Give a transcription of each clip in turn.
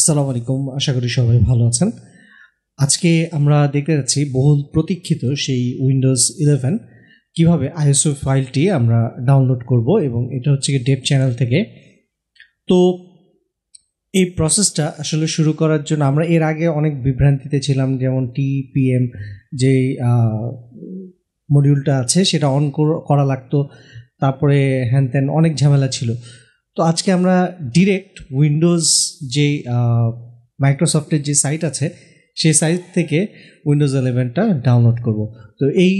আসসালামু আলাইকুম আশা করি সবাই ভালো আছেন আজকে আমরা দেখতে যাচ্ছি বহুল প্রতীক্ষিত সেই উইন্ডোজ ইলেভেন কীভাবে আইএসও ফাইলটি আমরা ডাউনলোড করব এবং এটা হচ্ছে কি ডেপ চ্যানেল থেকে তো এই প্রসেসটা আসলে শুরু করার জন্য আমরা এর আগে অনেক বিভ্রান্তিতে ছিলাম যেমন টিপিএম যে মডিউলটা আছে সেটা অন করা লাগতো তারপরে হ্যান ত্যান অনেক ঝামেলা ছিল তো আজকে আমরা ডিরেক্ট উইন্ডোজ যে মাইক্রোসফটের যে সাইট আছে সেই সাইট থেকে উইন্ডোজ ইলেভেনটা ডাউনলোড করব তো এই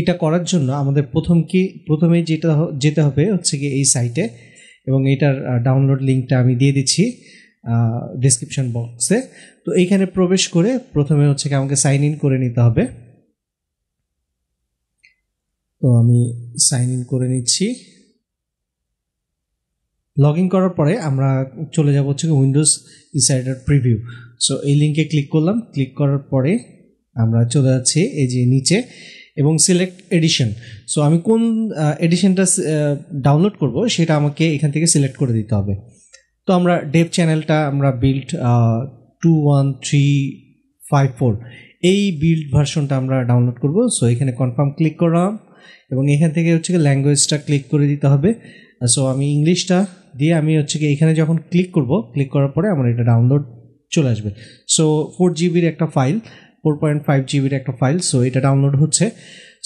এটা করার জন্য আমাদের প্রথম কি প্রথমে যেটা যেতে হবে হচ্ছে কি এই সাইটে এবং এটার ডাউনলোড লিঙ্কটা আমি দিয়ে দিচ্ছি ডিসক্রিপশন বক্সে তো এইখানে প্রবেশ করে প্রথমে হচ্ছে কি আমাকে সাইন ইন করে নিতে হবে তো আমি সাইন ইন করে নিচ্ছি লগ ইন করার পরে আমরা চলে যাবো হচ্ছে উইন্ডোজ ইনসাইডার প্রিভিউ সো এই লিঙ্কে ক্লিক করলাম ক্লিক করার পরে আমরা চলে যাচ্ছি এই যে নিচে এবং সিলেক্ট এডিশন সো আমি কোন এডিশনটা ডাউনলোড করব সেটা আমাকে এখান থেকে সিলেক্ট করে দিতে হবে তো আমরা ডেপ চ্যানেলটা আমরা build two one three five four এই বিল্ড ভার্সনটা আমরা ডাউনলোড করব সো এখানে কনফার্ম ক্লিক করলাম এবং এখান থেকে হচ্ছে ল্যাঙ্গুয়েজটা ক্লিক করে দিতে হবে সো আমি ইংলিশটা দিয়ে আমি হচ্ছে কি এখানে যখন ক্লিক করব ক্লিক করার পরে আমার এটা ডাউনলোড চলে আসবে সো ফোর জিবির একটা ফাইল ফোর পয়েন্ট ফাইভ জিবির একটা ফাইল সো এটা ডাউনলোড হচ্ছে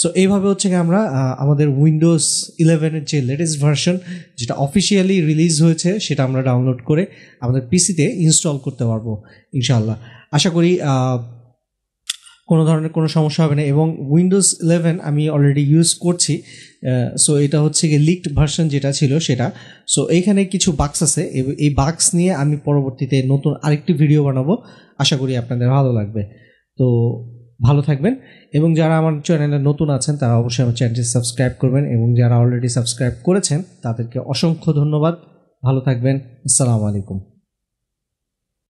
সো এইভাবে হচ্ছে কি আমরা আমাদের উইন্ডোজ ইলেভেনের যে লেটেস্ট ভার্সন যেটা অফিসিয়ালি রিলিজ হয়েছে সেটা আমরা ডাউনলোড করে আমাদের পিসিতে ইনস্টল করতে পারবো ইনশাল্লাহ আশা করি কোনো ধরনের কোনো সমস্যা হবে না এবং উইন্ডোজ ইলেভেন আমি অলরেডি ইউজ করছি সো এটা হচ্ছে গিয়ে লিকড ভার্সন যেটা ছিল সেটা সো এইখানে কিছু বাক্স আছে এই বাক্স নিয়ে আমি পরবর্তীতে নতুন আরেকটি ভিডিও বানাবো আশা করি আপনাদের ভালো লাগবে তো ভালো থাকবেন এবং যারা আমার চ্যানেলে নতুন আছেন তারা অবশ্যই আমার চ্যানেলটি সাবস্ক্রাইব করবেন এবং যারা অলরেডি সাবস্ক্রাইব করেছেন তাদেরকে অসংখ্য ধন্যবাদ ভালো থাকবেন আসসালামু আলাইকুম